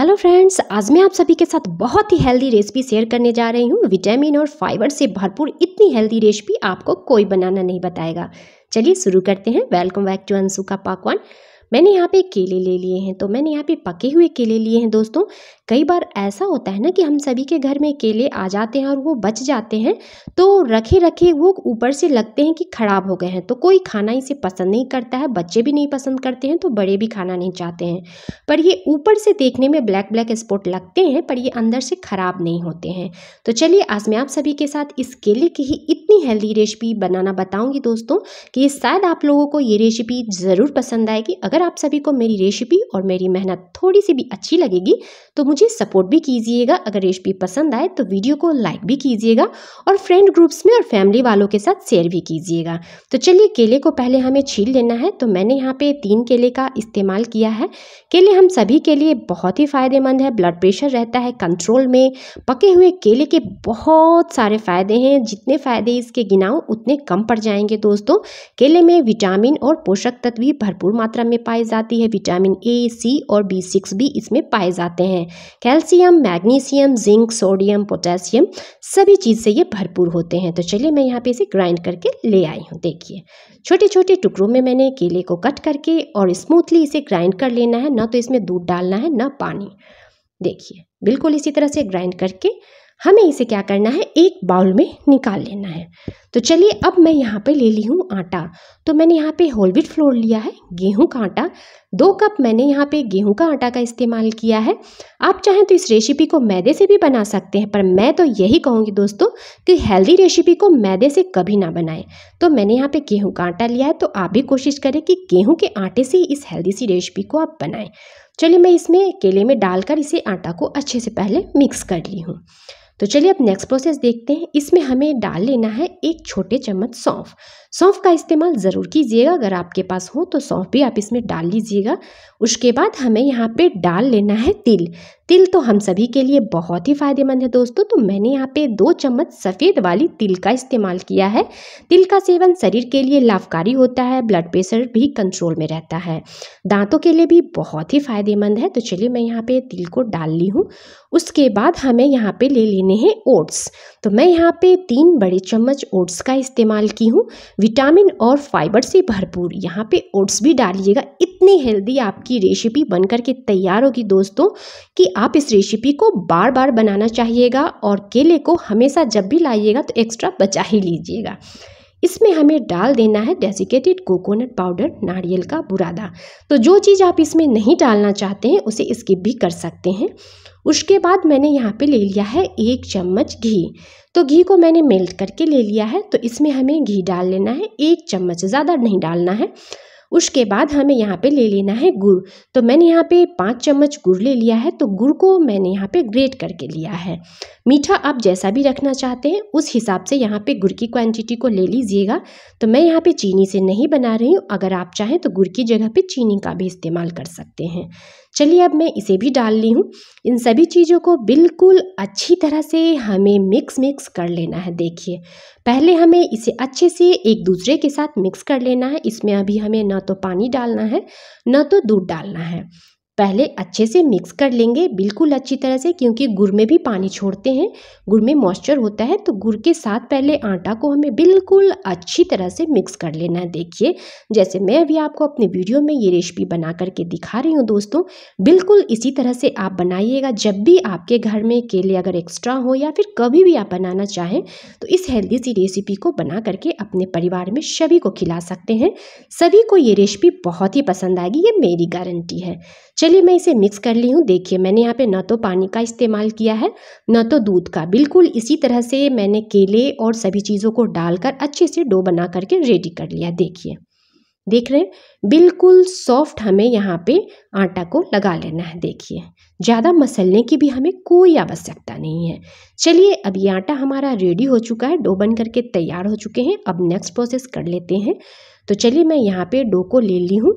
hello friends आज मैं आप सभी के साथ बहुत ही हेल्दी रेसिपी शेयर करने जा रही हूँ विटामिन और फाइबर से भरपूर इतनी हेल्दी रेसिपी आपको कोई बनाना नहीं बताएगा चलिए शुरू करते हैं वेलकम बैक टू अंशु का पकवान मैंने यहाँ पे केले ले लिए हैं तो मैंने यहाँ पे पके हुए केले लिए हैं दोस्तों कई बार ऐसा होता है ना कि हम सभी के घर में केले आ जाते हैं और वो बच जाते हैं तो रखे रखे वो ऊपर से लगते हैं कि ख़राब हो गए हैं तो कोई खाना इसे पसंद नहीं करता है बच्चे भी नहीं पसंद करते हैं तो बड़े भी खाना नहीं चाहते हैं पर ये ऊपर से देखने में ब्लैक ब्लैक स्पॉट लगते हैं पर ये अंदर से ख़राब नहीं होते हैं तो चलिए आज मैं आप सभी के साथ इस केले की ही इतनी हेल्दी रेसिपी बनाना बताऊँगी दोस्तों कि शायद आप लोगों को ये रेसिपी ज़रूर पसंद आएगी अगर आप सभी को मेरी रेसिपी और मेरी मेहनत थोड़ी सी भी अच्छी लगेगी तो मुझे मुझे सपोर्ट भी कीजिएगा अगर रेसिपी पसंद आए तो वीडियो को लाइक भी कीजिएगा और फ्रेंड ग्रुप्स में और फैमिली वालों के साथ शेयर भी कीजिएगा तो चलिए केले को पहले हमें छील लेना है तो मैंने यहाँ पे तीन केले का इस्तेमाल किया है केले हम सभी के लिए बहुत ही फ़ायदेमंद है ब्लड प्रेशर रहता है कंट्रोल में पके हुए केले के बहुत सारे फ़ायदे हैं जितने फ़ायदे इसके गिनाऊँ उतने कम पड़ जाएंगे दोस्तों केले में विटामिन और पोषक तत्व भी भरपूर मात्रा में पाई जाती है विटामिन ए सी और बी सिक्स भी इसमें पाए जाते हैं calcium magnesium zinc sodium potassium सभी चीज़ से ये भरपूर होते हैं तो चलिए मैं यहाँ पे इसे ग्राइंड करके ले आई हूँ देखिए छोटे छोटे टुकड़ों में मैंने केले को कट करके और स्मूथली इसे ग्राइंड कर लेना है ना तो इसमें दूध डालना है ना पानी देखिए बिल्कुल इसी तरह से ग्राइंड करके हमें इसे क्या करना है एक बाउल में निकाल लेना है तो चलिए अब मैं यहाँ पे ले ली हूँ आटा तो मैंने यहाँ पे होल फ्लोर लिया है गेहूँ का आटा दो कप मैंने यहाँ पे गेहूँ का आटा का इस्तेमाल किया है आप चाहें तो इस रेसिपी को मैदे से भी बना सकते हैं पर मैं तो यही कहूँगी दोस्तों कि हेल्दी रेसिपी को मैदे से कभी ना बनाएं तो मैंने यहाँ पे गेहूँ का आटा लिया है तो आप भी कोशिश करें कि गेहूँ के आटे से इस हेल्दी सी रेसिपी को आप बनाएं चलिए मैं इसमें केले में डालकर इसे आटा को अच्छे से पहले मिक्स कर ली हूँ तो चलिए अब नेक्स्ट प्रोसेस देखते हैं इसमें हमें डाल लेना है एक छोटे चम्मच सौंफ सौंफ का इस्तेमाल ज़रूर कीजिएगा अगर आपके पास हो तो सौंफ भी आप इसमें डाल लीजिएगा उसके बाद हमें यहाँ पे डाल लेना है तिल तिल तो हम सभी के लिए बहुत ही फ़ायदेमंद है दोस्तों तो मैंने यहाँ पे दो चम्मच सफ़ेद वाली तिल का इस्तेमाल किया है तिल का सेवन शरीर के लिए लाभकारी होता है ब्लड प्रेशर भी कंट्रोल में रहता है दांतों के लिए भी बहुत ही फ़ायदेमंद है तो चलिए मैं यहाँ पे तिल को डाल ली हूँ उसके बाद हमें यहाँ पे ले लेना लेने हैं ओट्स तो मैं यहाँ पे तीन बड़े चम्मच ओट्स का इस्तेमाल की हूँ विटामिन और फाइबर से भरपूर यहाँ पे ओट्स भी डालिएगा इतनी हेल्दी आपकी रेसिपी बन करके तैयार होगी दोस्तों कि आप इस रेसिपी को बार बार बनाना चाहिएगा और केले को हमेशा जब भी लाइएगा तो एक्स्ट्रा बचा ही लीजिएगा इसमें हमें डाल देना है डेसिकेटेड कोकोनट पाउडर नारियल का बुरादा तो जो चीज़ आप इसमें नहीं डालना चाहते हैं उसे स्किप भी कर सकते हैं उसके बाद मैंने यहाँ पे ले लिया है एक चम्मच घी तो घी को मैंने मेल्ट करके ले लिया है तो इसमें हमें घी डाल लेना है एक चम्मच ज़्यादा नहीं डालना है उसके बाद हमें यहाँ पे ले लेना है गुड़ तो मैंने यहाँ पे पाँच चम्मच गुड़ ले लिया है तो गुड़ को मैंने यहाँ पे ग्रेट करके लिया है मीठा आप जैसा भी रखना चाहते हैं उस हिसाब से यहाँ पे गुड़ की क्वांटिटी को ले लीजिएगा तो मैं यहाँ पे चीनी से नहीं बना रही हूँ अगर आप चाहें तो गुड़ की जगह पर चीनी का भी इस्तेमाल कर सकते हैं चलिए अब मैं इसे भी डाल ली हूँ इन सभी चीज़ों को बिल्कुल अच्छी तरह से हमें मिक्स मिक्स कर लेना है देखिए पहले हमें इसे अच्छे से एक दूसरे के साथ मिक्स कर लेना है इसमें अभी हमें न ना तो पानी डालना है ना तो दूध डालना है पहले अच्छे से मिक्स कर लेंगे बिल्कुल अच्छी तरह से क्योंकि गुड़ में भी पानी छोड़ते हैं गुड़ में मॉइस्चर होता है तो गुड़ के साथ पहले आटा को हमें बिल्कुल अच्छी तरह से मिक्स कर लेना है देखिए जैसे मैं अभी आपको अपने वीडियो में ये रेसिपी बना करके दिखा रही हूँ दोस्तों बिल्कुल इसी तरह से आप बनाइएगा जब भी आपके घर में केले अगर एक्स्ट्रा हो या फिर कभी भी आप बनाना चाहें तो इस हेल्दी सी रेसिपी को बना करके अपने परिवार में सभी को खिला सकते हैं सभी को ये रेसिपी बहुत ही पसंद आएगी ये मेरी गारंटी है चलिए चलिए मैं इसे मिक्स कर ली हूँ देखिए मैंने यहाँ पे न तो पानी का इस्तेमाल किया है न तो दूध का बिल्कुल इसी तरह से मैंने केले और सभी चीज़ों को डालकर अच्छे से डो बना करके रेडी कर लिया देखिए देख रहे हैं बिल्कुल सॉफ्ट हमें यहाँ पे आटा को लगा लेना है देखिए ज़्यादा मसलने की भी हमें कोई आवश्यकता नहीं है चलिए अब ये आटा हमारा रेडी हो चुका है डो बन करके तैयार हो चुके हैं अब नेक्स्ट प्रोसेस कर लेते हैं तो चलिए मैं यहाँ पे डो को ले ली हूँ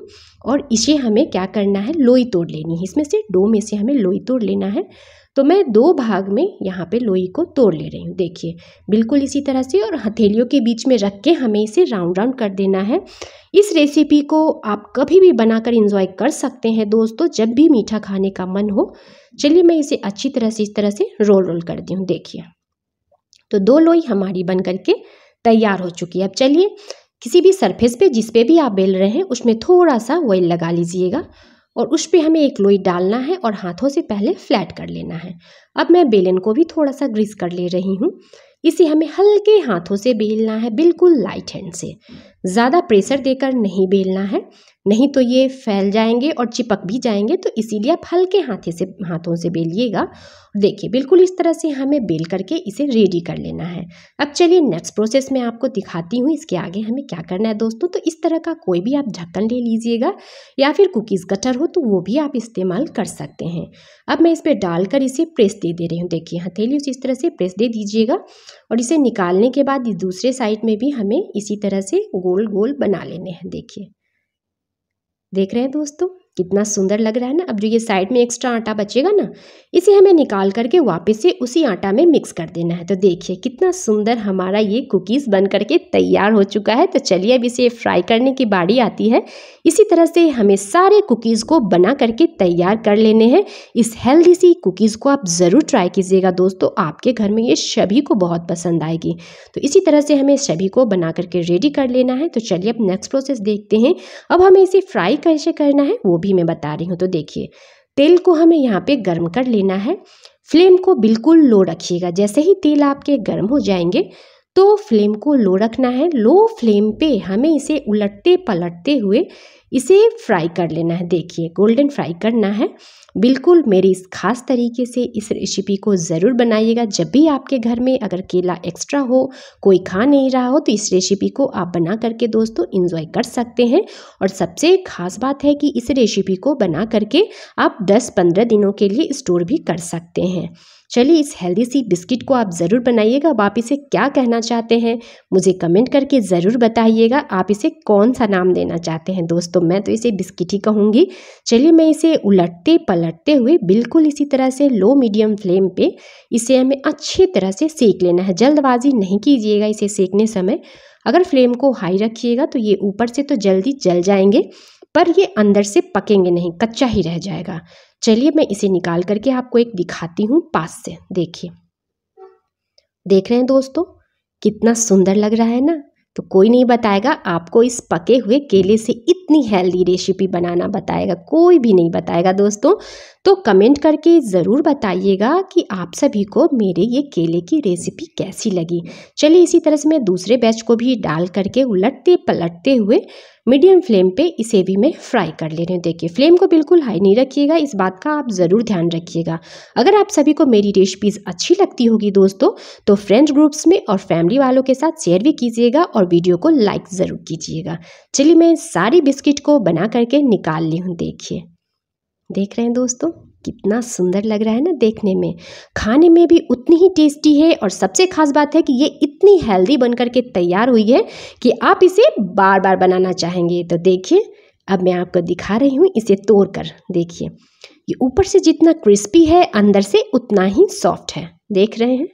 और इसे हमें क्या करना है लोई तोड़ लेनी है इसमें से डो में से हमें लोई तोड़ लेना है तो मैं दो भाग में यहाँ पे लोई को तोड़ ले रही हूँ देखिए बिल्कुल इसी तरह से और हथेलियों के बीच में रख के हमें इसे राउंड राउंड कर देना है इस रेसिपी को आप कभी भी बनाकर इंजॉय कर सकते हैं दोस्तों जब भी मीठा खाने का मन हो चलिए मैं इसे अच्छी तरह से इस तरह से रोल रोल कर दी हूँ देखिए तो दो लोई हमारी बन करके तैयार हो चुकी है अब चलिए किसी भी सरफेस पे जिस पे भी आप बेल रहे हैं उसमें थोड़ा सा ऑयल लगा लीजिएगा और उस पर हमें एक लोई डालना है और हाथों से पहले फ्लैट कर लेना है अब मैं बेलन को भी थोड़ा सा ग्रीस कर ले रही हूँ इसे हमें हल्के हाथों से बेलना है बिल्कुल लाइट हैंड से ज़्यादा प्रेशर देकर नहीं बेलना है नहीं तो ये फैल जाएंगे और चिपक भी जाएंगे तो इसीलिए आप हल्के हाथे से हाथों से बेलिएगा देखिए बिल्कुल इस तरह से हमें बेल करके इसे रेडी कर लेना है अब चलिए नेक्स्ट प्रोसेस में आपको दिखाती हूँ इसके आगे हमें क्या करना है दोस्तों तो इस तरह का कोई भी आप ढक्कन ले लीजिएगा या फिर कुकीज़ कटर हो तो वो भी आप इस्तेमाल कर सकते हैं अब मैं इस पर डालकर इसे प्रेस दे दे रही हूँ देखिए हथेली उस इस तरह से प्रेस दे दीजिएगा और इसे निकालने के बाद दूसरे साइड में भी हमें इसी तरह से गोल गोल बना लेने हैं देखिए देख रहे हैं दोस्तों कितना सुंदर लग रहा है ना अब जो ये साइड में एक्स्ट्रा आटा बचेगा ना इसे हमें निकाल करके वापस से उसी आटा में मिक्स कर देना है तो देखिए कितना सुंदर हमारा ये कुकीज़ बन करके तैयार हो चुका है तो चलिए अब इसे फ्राई करने की बारी आती है इसी तरह से हमें सारे कुकीज़ को बना करके तैयार कर लेने हैं इस हेल्दी सी कुकीज़ को आप ज़रूर ट्राई कीजिएगा दोस्तों आपके घर में ये सभी को बहुत पसंद आएगी तो इसी तरह से हमें सभी को बना करके रेडी कर लेना है तो चलिए अब नेक्स्ट प्रोसेस देखते हैं अब हमें इसे फ्राई कैसे करना है वो भी मैं बता रही हूँ तो देखिए तेल को हमें यहाँ पे गर्म कर लेना है फ्लेम को बिल्कुल लो रखिएगा जैसे ही तेल आपके गर्म हो जाएंगे तो फ्लेम को लो रखना है लो फ्लेम पे हमें इसे उलटते पलटते हुए इसे फ्राई कर लेना है देखिए गोल्डन फ्राई करना है बिल्कुल मेरी इस खास तरीके से इस रेसिपी को ज़रूर बनाइएगा जब भी आपके घर में अगर केला एक्स्ट्रा हो कोई खा नहीं रहा हो तो इस रेसिपी को आप बना करके दोस्तों इन्जॉय कर सकते हैं और सबसे खास बात है कि इस रेसिपी को बना करके आप 10-15 दिनों के लिए स्टोर भी कर सकते हैं चलिए इस हेल्दी सी बिस्किट को आप ज़रूर बनाइएगा अब आप इसे क्या कहना चाहते हैं मुझे कमेंट करके ज़रूर बताइएगा आप इसे कौन सा नाम देना चाहते हैं दोस्तों मैं तो इसे बिस्किट ही कहूँगी चलिए मैं इसे उलटते पलटते हुए बिल्कुल इसी तरह से लो मीडियम फ्लेम पे इसे हमें अच्छी तरह से सेक लेना है जल्दबाजी नहीं कीजिएगा इसे सेकने समय अगर फ्लेम को हाई रखिएगा तो ये ऊपर से तो जल्दी जल जाएंगे पर ये अंदर से पकेंगे नहीं कच्चा ही रह जाएगा चलिए मैं इसे निकाल करके आपको एक दिखाती हूँ पास से देखिए देख रहे हैं दोस्तों कितना सुंदर लग रहा है ना तो कोई नहीं बताएगा आपको इस पके हुए केले से इतनी हेल्दी रेसिपी बनाना बताएगा कोई भी नहीं बताएगा दोस्तों तो कमेंट करके ज़रूर बताइएगा कि आप सभी को मेरे ये केले की रेसिपी कैसी लगी चलिए इसी तरह से मैं दूसरे बैच को भी डाल करके उलटते पलटते हुए मीडियम फ्लेम पे इसे भी मैं फ्राई कर ले रही हूँ देखिए फ्लेम को बिल्कुल हाई नहीं रखिएगा इस बात का आप ज़रूर ध्यान रखिएगा अगर आप सभी को मेरी रेसिपीज़ अच्छी लगती होगी दोस्तों तो फ्रेंड ग्रुप्स में और फैमिली वालों के साथ शेयर भी कीजिएगा और वीडियो को लाइक ज़रूर कीजिएगा चलिए मैं सारी बिस्किट को बना करके निकाल ली हूँ देखिए देख रहे हैं दोस्तों कितना सुंदर लग रहा है ना देखने में खाने में भी उतनी ही टेस्टी है और सबसे खास बात है कि ये इतनी हेल्दी बनकर के तैयार हुई है कि आप इसे बार बार बनाना चाहेंगे तो देखिए अब मैं आपको दिखा रही हूँ इसे तोड़ कर देखिए ये ऊपर से जितना क्रिस्पी है अंदर से उतना ही सॉफ्ट है देख रहे हैं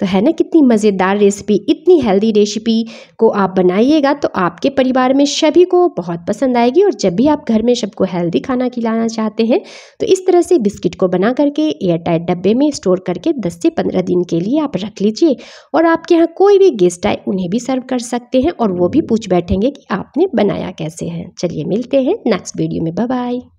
तो है ना कितनी मज़ेदार रेसिपी इतनी हेल्दी रेसिपी को आप बनाइएगा तो आपके परिवार में सभी को बहुत पसंद आएगी और जब भी आप घर में सबको हेल्दी खाना खिलाना चाहते हैं तो इस तरह से बिस्किट को बना करके एयर टाइट डब्बे में स्टोर करके 10 से 15 दिन के लिए आप रख लीजिए और आपके यहाँ कोई भी गेस्ट आए उन्हें भी सर्व कर सकते हैं और वो भी पूछ बैठेंगे कि आपने बनाया कैसे है चलिए मिलते हैं नेक्स्ट वीडियो में बाय